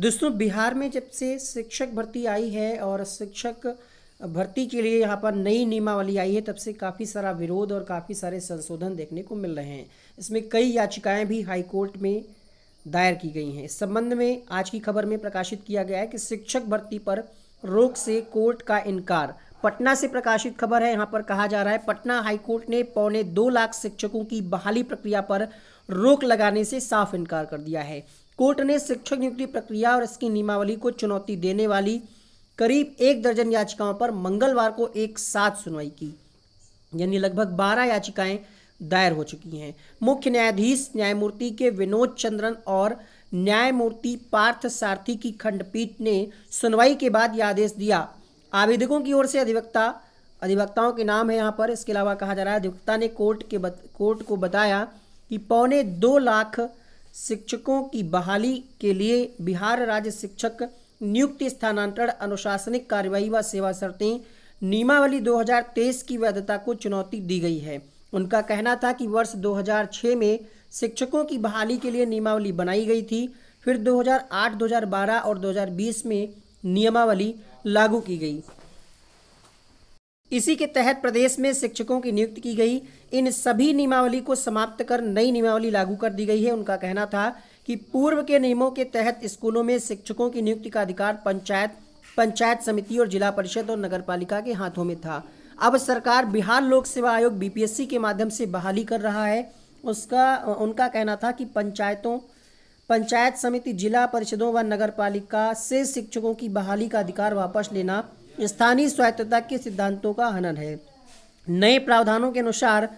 दोस्तों बिहार में जब से शिक्षक भर्ती आई है और शिक्षक भर्ती के लिए यहाँ पर नई नियमावली आई है तब से काफ़ी सारा विरोध और काफ़ी सारे संशोधन देखने को मिल रहे हैं इसमें कई याचिकाएं भी हाईकोर्ट में दायर की गई हैं इस संबंध में आज की खबर में प्रकाशित किया गया है कि शिक्षक भर्ती पर रोक से कोर्ट का इनकार पटना से प्रकाशित खबर है यहाँ पर कहा जा रहा है पटना हाईकोर्ट ने पौने दो लाख शिक्षकों की बहाली प्रक्रिया पर रोक लगाने से साफ इनकार कर दिया है कोर्ट ने शिक्षक नियुक्ति प्रक्रिया और इसकी नियमावली को चुनौती देने वाली करीब एक दर्जन याचिकाओं पर मंगलवार को एक साथ सुनवाई की यानी लगभग बारह याचिकाएं दायर हो चुकी हैं मुख्य न्यायाधीश न्यायमूर्ति के विनोद चंद्रन और न्यायमूर्ति पार्थ सारथी की खंडपीठ ने सुनवाई के बाद यह आदेश दिया आवेदकों की ओर से अधिवक्ता अधिवक्ताओं के नाम है यहाँ पर इसके अलावा कहा जा रहा है अधिवक्ता ने कोर्ट के बत, कोर्ट को बताया कि पौने दो लाख शिक्षकों की बहाली के लिए बिहार राज्य शिक्षक नियुक्ति स्थानांतरण अनुशासनिक कार्यवाही व सेवा शर्तें नियमावली 2023 की वैधता को चुनौती दी गई है उनका कहना था कि वर्ष 2006 में शिक्षकों की बहाली के लिए नियमावली बनाई गई थी फिर 2008, 2012 और 2020 में नियमावली लागू की गई इसी के तहत प्रदेश में शिक्षकों की नियुक्ति की गई इन सभी नियमावली को समाप्त कर नई नियमावली लागू कर दी गई है उनका कहना था कि पूर्व के नियमों के तहत स्कूलों में शिक्षकों की नियुक्ति का अधिकार पंचायत पंचायत समिति और जिला परिषद और नगर के हाथों में था अब सरकार बिहार लोक सेवा आयोग बीपीएससी के माध्यम से बहाली कर रहा है उसका उनका कहना था कि पंचायतों पंचायत समिति जिला परिषदों व नगर पालिका से शिक्षकों की बहाली का अधिकार वापस लेना स्थानीय स्वायत्तता के सिद्धांतों का हनन है नए प्रावधानों के अनुसार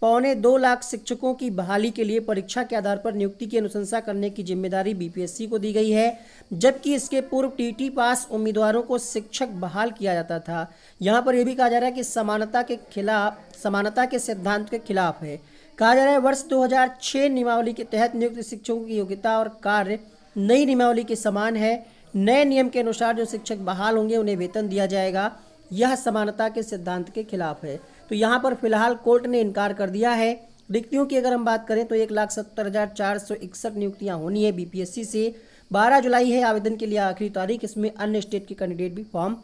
पौने दो लाख शिक्षकों की बहाली के लिए परीक्षा के आधार पर नियुक्ति की अनुशंसा करने की जिम्मेदारी बीपीएससी को दी गई है जबकि इसके पूर्व टीटी पास उम्मीदवारों को शिक्षक बहाल किया जाता था यहाँ पर यह भी कहा जा रहा है कि समानता के खिलाफ समानता के सिद्धांत के खिलाफ है कहा जा रहा है वर्ष 2006 नियमावली के तहत नियुक्त शिक्षकों की योग्यता और कार्य नई नियमावली के समान है नए नियम के अनुसार जो शिक्षक बहाल होंगे उन्हें वेतन दिया जाएगा यह समानता के सिद्धांत के खिलाफ है तो यहाँ पर फिलहाल कोर्ट ने इनकार कर दिया है रिक्तियों की अगर हम बात करें तो एक लाख सत्तर हज़ार चार सौ इकसठ नियुक्तियाँ होनी है बीपीएससी से बारह जुलाई है आवेदन के लिए आखिरी तारीख इसमें अन्य स्टेट के कैंडिडेट भी फॉर्म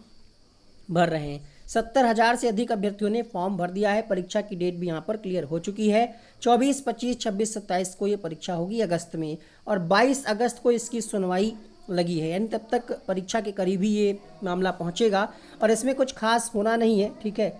भर रहे हैं सत्तर हज़ार से अधिक अभ्यर्थियों ने फॉर्म भर दिया है परीक्षा की डेट भी यहाँ पर क्लियर हो चुकी है चौबीस पच्चीस छब्बीस सत्ताईस को ये परीक्षा होगी अगस्त में और बाईस अगस्त को इसकी सुनवाई लगी है यानी तब तक परीक्षा के करीब ही ये मामला पहुँचेगा और इसमें कुछ खास होना नहीं है ठीक है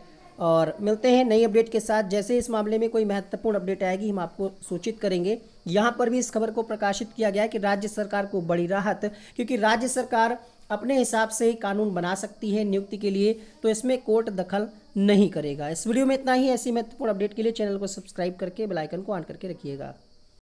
और मिलते हैं नई अपडेट के साथ जैसे इस मामले में कोई महत्वपूर्ण अपडेट आएगी हम आपको सूचित करेंगे यहाँ पर भी इस खबर को प्रकाशित किया गया कि राज्य सरकार को बड़ी राहत क्योंकि राज्य सरकार अपने हिसाब से ही कानून बना सकती है नियुक्ति के लिए तो इसमें कोर्ट दखल नहीं करेगा इस वीडियो में इतना ही ऐसी महत्वपूर्ण अपडेट के लिए चैनल को सब्सक्राइब करके बेलाइकन को ऑन करके रखिएगा